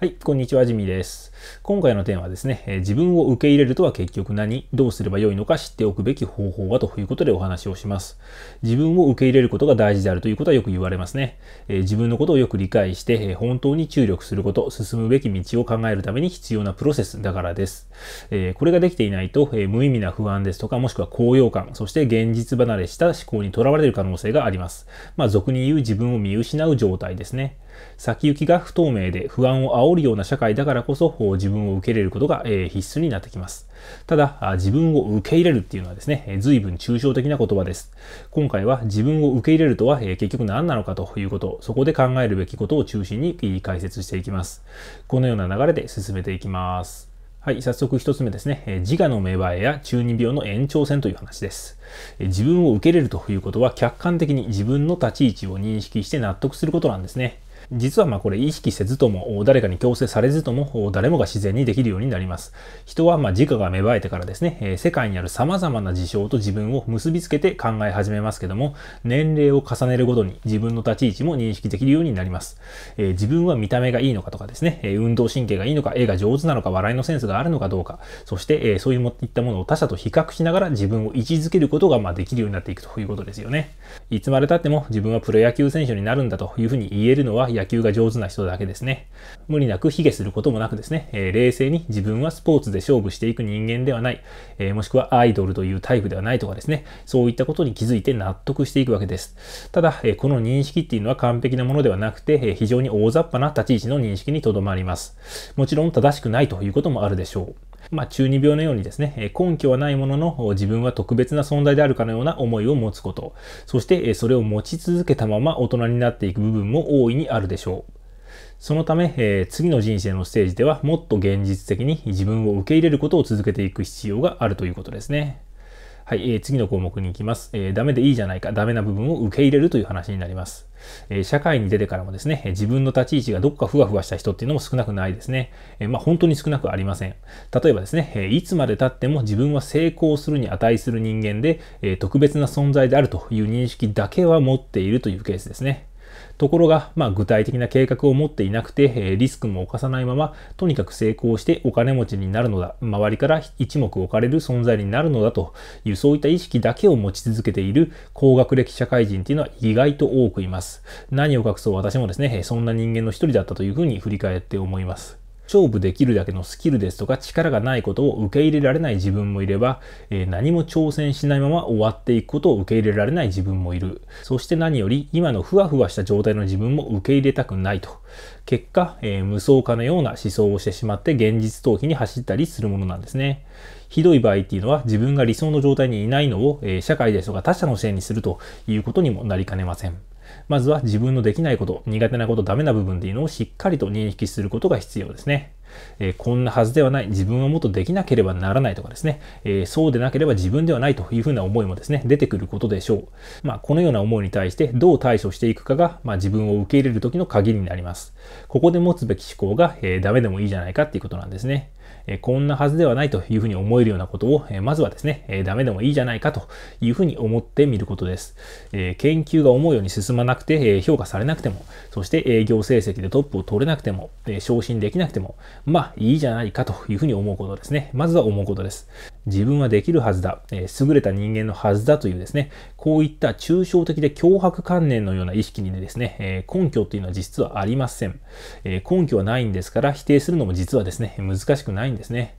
はい、こんにちは、ジミーです。今回のテーマはですね、えー、自分を受け入れるとは結局何、どうすればよいのか知っておくべき方法はということでお話をします。自分を受け入れることが大事であるということはよく言われますね。えー、自分のことをよく理解して、えー、本当に注力すること、進むべき道を考えるために必要なプロセスだからです。えこれができていないと、え無意味な不安ですとか、もしくは高揚感、そして現実離れした思考にとらわれる可能性があります。まあ、俗に言う自分を見失う状態ですね。先行きが不透明で不安を煽るような社会だからこそ自分を受け入れることが必須になってきます。ただ、自分を受け入れるっていうのはですね、随分抽象的な言葉です。今回は自分を受け入れるとは結局何なのかということ、そこで考えるべきことを中心に解説していきます。このような流れで進めていきます。はい、早速一つ目ですね。自我の芽生えや中二病の延長線という話です。自分を受け入れるということは客観的に自分の立ち位置を認識して納得することなんですね。実はまあこれ意識せずとも誰かに強制されずとも誰もが自然にできるようになります。人はまあ自我が芽生えてからですね、世界にある様々な事象と自分を結びつけて考え始めますけども、年齢を重ねるごとに自分の立ち位置も認識できるようになります。え自分は見た目がいいのかとかですね、運動神経がいいのか、絵が上手なのか、笑いのセンスがあるのかどうか、そしてそういったものを他者と比較しながら自分を位置づけることがまできるようになっていくということですよね。いつまでたっても自分はプロ野球選手になるんだというふうに言えるのは野球が上手な人だけですね。無理なく卑下することもなくですね、えー、冷静に自分はスポーツで勝負していく人間ではない、えー、もしくはアイドルというタイプではないとかですね、そういったことに気づいて納得していくわけです。ただ、えー、この認識っていうのは完璧なものではなくて、えー、非常に大雑把な立ち位置の認識にとどまります。もちろん正しくないということもあるでしょう。まあ、中二病のようにですね、根拠はないものの自分は特別な存在であるかのような思いを持つこと、そしてそれを持ち続けたまま大人になっていく部分も大いにあるでしょう。そのため、えー、次の人生のステージではもっと現実的に自分を受け入れることを続けていく必要があるということですね。はい、えー、次の項目に行きます、えー。ダメでいいじゃないか、ダメな部分を受け入れるという話になります。えー、社会に出てからもですね、自分の立ち位置がどっかふわふわした人っていうのも少なくないですね。えー、まあ本当に少なくありません。例えばですね、えー、いつまで経っても自分は成功するに値する人間で、えー、特別な存在であるという認識だけは持っているというケースですね。ところが、まあ、具体的な計画を持っていなくて、リスクも犯さないまま、とにかく成功してお金持ちになるのだ、周りから一目置かれる存在になるのだという、そういった意識だけを持ち続けている高学歴社会人というのは意外と多くいます。何を隠そう私もですね、そんな人間の一人だったというふうに振り返って思います。勝負できるだけのスキルですとか力がないことを受け入れられない自分もいれば、えー、何も挑戦しないまま終わっていくことを受け入れられない自分もいる。そして何より今のふわふわした状態の自分も受け入れたくないと。結果、えー、無双化のような思想をしてしまって現実逃避に走ったりするものなんですね。ひどい場合っていうのは自分が理想の状態にいないのを、えー、社会ですとか他者のせいにするということにもなりかねません。まずは自分のできないこと、苦手なこと、ダメな部分っていうのをしっかりと認識することが必要ですね。えー、こんなはずではない、自分はもっとできなければならないとかですね、えー、そうでなければ自分ではないというふうな思いもですね、出てくることでしょう。まあ、このような思いに対してどう対処していくかが、まあ、自分を受け入れる時の鍵になります。ここで持つべき思考が、えー、ダメでもいいじゃないかっていうことなんですね。えこんなはずではないというふうに思えるようなことを、えまずはですね、えー、ダメでもいいじゃないかというふうに思ってみることです。え研究が思うように進まなくて、え評価されなくても、そして、営業成績でトップを取れなくても、え昇進できなくても、まあいいじゃないかというふうに思うことですね。まずは思うことです。自分はできるはずだ、えー、優れた人間のはずだというですね、こういった抽象的で脅迫観念のような意識にですね、えー、根拠というのは実はありません、えー、根拠はないんですから否定するのも実はですね、難しくないんですね。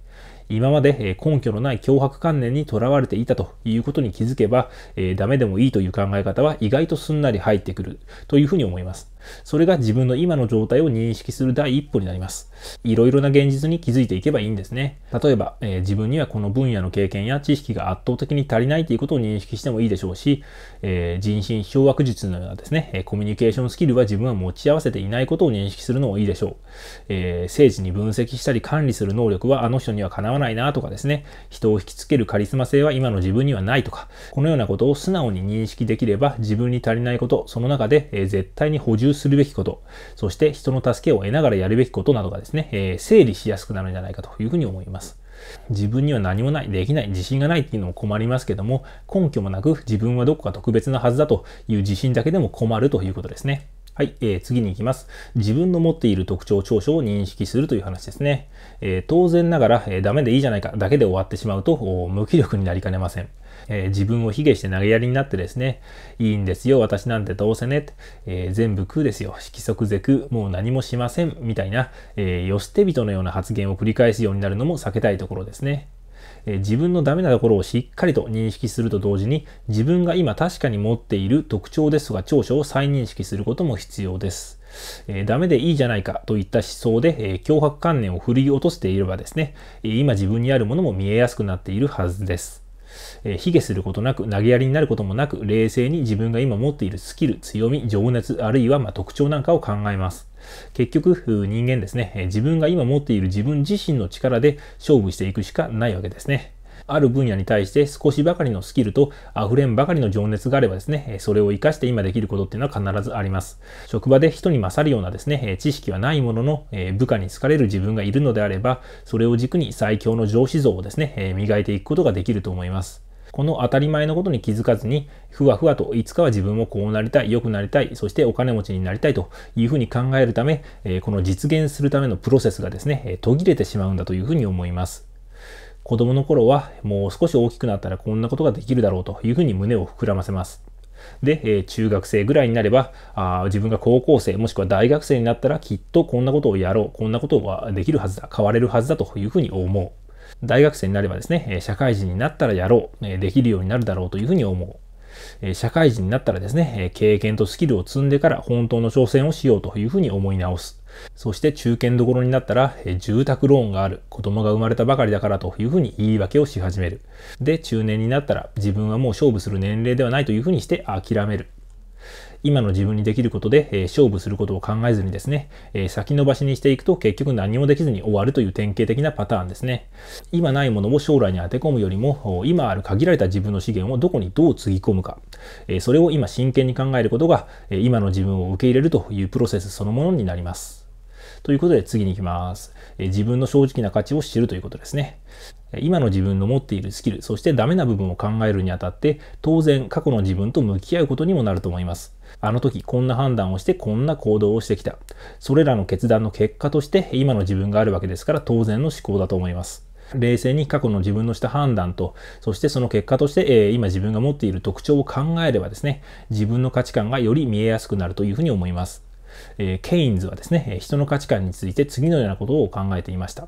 今まで根拠のない脅迫観念にとらわれていたということに気づけば、えー、ダメでもいいという考え方は意外とすんなり入ってくるというふうに思います。それが自分の今の状態を認識する第一歩になります。いろいろな現実に気づいていけばいいんですね。例えば、えー、自分にはこの分野の経験や知識が圧倒的に足りないということを認識してもいいでしょうし、えー、人心掌握術のようなですね、コミュニケーションスキルは自分は持ち合わせていないことを認識するのもいいでしょう。えー、政治に分析したり管理する能力はあの人にはかなわないなとかですね、人を引きつけるカリスマ性は今の自分にはないとか、このようなことを素直に認識できれば自分に足りないこと、その中で、え絶対に補充するべきこと、そして人の助けを得ながらやるべきことなどがですね、えー、整理しやすくなるんじゃないかというふうに思います。自分には何もない、できない、自信がないっていうのも困りますけども、根拠もなく自分はどこか特別なはずだという自信だけでも困るということですね。はい、えー、次に行きます。自分の持っている特徴、長所を認識するという話ですね。えー、当然ながら、えー、ダメでいいじゃないかだけで終わってしまうと、無気力になりかねません。えー、自分を卑下して投げやりになってですね、いいんですよ、私なんてどうせね、えー、全部空ですよ、色即是空、もう何もしません、みたいな、えー、よして人のような発言を繰り返すようになるのも避けたいところですね。え自分のダメなところをしっかりと認識すると同時に、自分が今確かに持っている特徴ですとか長所を再認識することも必要です。えー、ダメでいいじゃないかといった思想で、えー、脅迫観念を振り落としていればですね、え今自分にあるものも見えやすくなっているはずです。えー、卑下することなく、投げやりになることもなく、冷静に自分が今持っているスキル、強み、情熱、あるいはま特徴なんかを考えます。結局、人間ですね、自分が今持っている自分自身の力で勝負していくしかないわけですね。ある分野に対して少しばかりのスキルと溢れんばかりの情熱があればですね、それを活かして今できることっていうのは必ずあります。職場で人に勝るようなですね、知識はないものの、部下に好かれる自分がいるのであれば、それを軸に最強の上司像をですね、磨いていくことができると思います。この当たり前のことに気づかずに、ふわふわといつかは自分もこうなりたい、良くなりたい、そしてお金持ちになりたいというふうに考えるため、この実現するためのプロセスがですね、途切れてしまうんだというふうに思います。子供の頃はもう少し大きくなったらこんなことができるだろうというふうに胸を膨らませます。で、え中学生ぐらいになればあ自分が高校生もしくは大学生になったらきっとこんなことをやろうこんなことができるはずだ変われるはずだというふうに思う大学生になればですね、社会人になったらやろう、できるようになるだろうというふうに思う。社会人になったらですね、経験とスキルを積んでから本当の挑戦をしようというふうに思い直す。そして中堅どころになったら、住宅ローンがある、子供が生まれたばかりだからというふうに言い訳をし始める。で、中年になったら自分はもう勝負する年齢ではないというふうにして諦める。今の自分にできることで、え勝負することを考えずにですね、え先延ばしにしていくと結局何もできずに終わるという典型的なパターンですね。今ないものを将来に当て込むよりも、今ある限られた自分の資源をどこにどうつぎ込むか、えそれを今真剣に考えることが、え今の自分を受け入れるというプロセスそのものになります。ということで次に行きます。自分の正直な価値を知るということですね。今の自分の持っているスキル、そしてダメな部分を考えるにあたって、当然過去の自分と向き合うことにもなると思います。あの時こんな判断をしてこんな行動をしてきた。それらの決断の結果として今の自分があるわけですから当然の思考だと思います。冷静に過去の自分のした判断と、そしてその結果として、えー、今自分が持っている特徴を考えればですね、自分の価値観がより見えやすくなるというふうに思います。えー、ケインズはですね、人の価値観について次のようなことを考えていました。。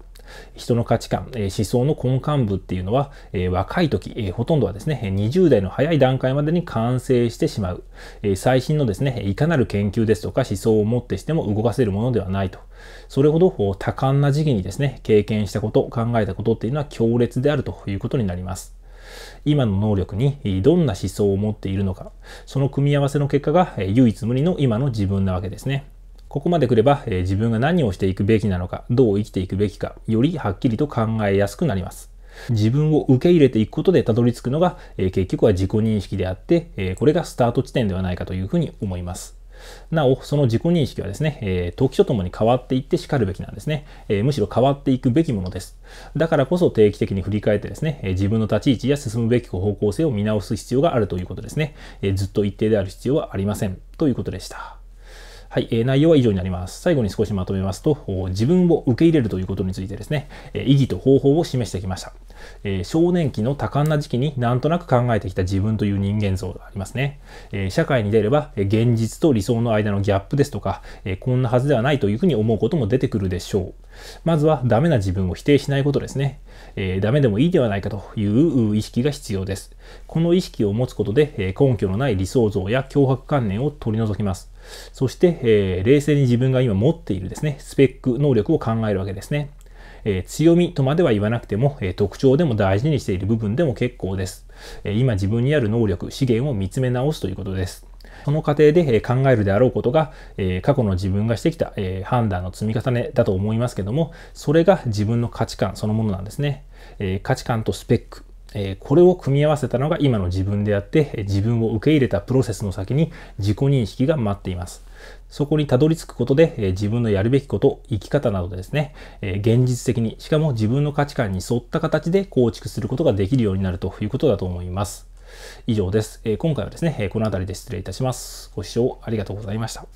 人の価値観、え思想の根幹部っていうのは、え若い時、えほとんどはですね、20代の早い段階までに完成してしまう。え最新のですね、いかなる研究ですとか思想をもってしても動かせるものではないと。それほど多感な時期にですね、経験したこと、考えたことっていうのは強烈であるということになります。今の能力にどんな思想を持っているのか、その組み合わせの結果が唯一無二の今の自分なわけですね。ここまで来れば、えー、自分が何をしていくべきなのか、どう生きていくべきか、よりはっきりと考えやすくなります。自分を受け入れていくことでたどり着くのが、えー、結局は自己認識であって、えー、これがスタート地点ではないかというふうに思います。なお、その自己認識はですね、えー、時とともに変わっていってしかるべきなんですね、えー、むしろ変わっていくべきものです。だからこそ定期的に振り返ってですね、えー、自分の立ち位置や進むべき方向性を見直す必要があるということですね。えずっと一定である必要はありません。ということでした。はい、えー、内容は以上になります。最後に少しまとめますと、自分を受け入れるということについてですね、意義と方法を示してきました。えー、少年期の多感な時期になんとなく考えてきた自分という人間像がありますね。えー、社会に出れば、現実と理想の間のギャップですとか、えー、こんなはずではないというふうに思うことも出てくるでしょう。まずはダメな自分を否定しないことですね。えー、ダメでもいいではないかという意識が必要です。この意識を持つことで、えー、根拠のない理想像や脅迫観念を取り除きます。そして、えー、冷静に自分が今持っているですね、スペック能力を考えるわけですね。え強みとまでは言わなくても、え特徴でも大事にしている部分でも結構です。え今自分にある能力、資源を見つめ直すということです。その過程で考えるであろうことが、過去の自分がしてきた判断の積み重ねだと思いますけども、それが自分の価値観そのものなんですね。価値観とスペックえこれを組み合わせたのが今の自分であって自分を受け入れたプロセスの先に自己認識が待っていますそこにたどり着くことで、え自分のやるべきこと、生き方などですね、え現実的に、しかも自分の価値観に沿った形で構築することができるようになるということだと思います。以上です。え今回はですね、この辺りで失礼いたします。ご視聴ありがとうございました。